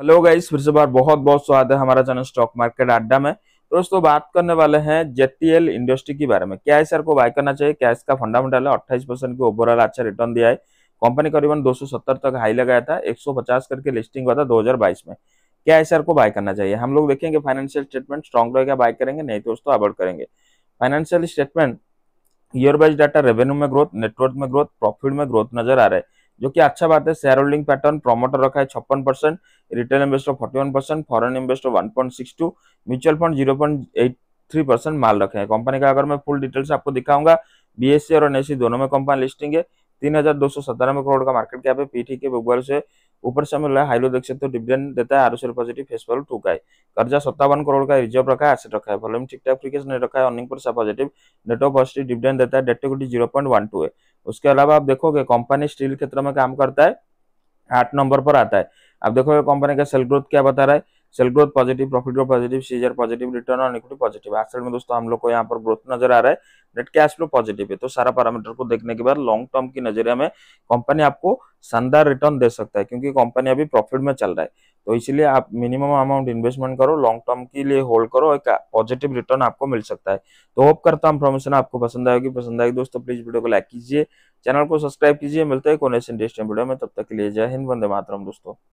hello guys फिर से बार बहुत बहुत स्वागत है हमारा चैनल स्टॉक मार्केट अड्डा में तो दोस्तों बात करने वाले हैं जेटीएल इंडस्ट्री के बारे में क्या इस को बाय करना चाहिए क्या इसका फंडामेंटल है अट्ठाईस परसेंट की ओवरऑल अच्छा रिटर्न दिया है कंपनी करीबन 270 तक हाई लगाया था 150 करके लिस्टिंग हुआ था दो में क्या इस को बाय करना चाहिए हम लोग देखेंगे फाइनेंशियल स्टेटमेंट स्ट्रॉन्ग रहेगा बाय करेंगे नहीं तो उसको अवॉर्ड करेंगे financial statement year wise data revenue में ग्रोथ नेटवर्क में ग्रोथ प्रॉफिट में ग्रोथ नजर आ रहा है जो कि अच्छा बात है शेयर होल्डिंग पैटर्न प्रमोटर रखा है छप्पन percent retail investor forty one percent foreign investor one point six two mutual fund zero point eight three percent माल रखे हैं कंपनी का अगर मैं फुल डिटेल्स आपको दिखाऊंगा बीएससी e और एनएससी e दोनों में कंपनी लिस्टिंग है तीन हजार दो सौ सतानवे करोड़ का मार्केट कैप है पीठी के बुगवाल से ऊपर से मिल रहा है हाईलो देख सकते हो डिविडेंड देता है आर sale positive face value two का कर्जा सत्तावन करोड़ का रिजर्व रखा है एसेट रखा है वॉल्यूम ठीक ठाक फ्री रखा है earning per positive network positive dividend देता है debt to zero point one two है उसके अलावा आप देखोगे कंपनी स्टील क्षेत्र में काम करता है आठ नंबर पर आता है आप देखोगे कंपनी का सेल ग्रोथ क्या बता रहा है sale growth positive profit growth positive सीजर पॉजिटिव रिटर्न और इक्विटी पॉजिटिव एक्सेड में दोस्तों हम लोग को यहाँ पर ग्रोथ नजर आ रहा है नेट कैश फ्लो पॉजिटिव है तो सारा पैरामीटर को देखने के बाद लॉन्ग टर्म की नजरिया में कंपनी आपको शानदार रिटर्न दे सकता है क्योंकि कंपनी अभी प्रॉफिट में चल रहा है तो इसलिए आप मिनिमम अमाउंट इन्वेस्टमेंट करो लॉन्ग टर्म के लिए होल्ड करो एक पॉजिटिव रिटर्न आपको मिल सकता है तो होप करता हूँ इन्फॉर्मेशन आपको पसंद आएगी पसंद आएगी दोस्तों प्लीज वीडियो को लाइक कीजिए चैनल को सब्सक्राइब कीजिए मिलते हैं कोनेशन इंडस्ट्री वीडियो में तब तक के लिए जय हिंद वंदे मातरम दोस्तों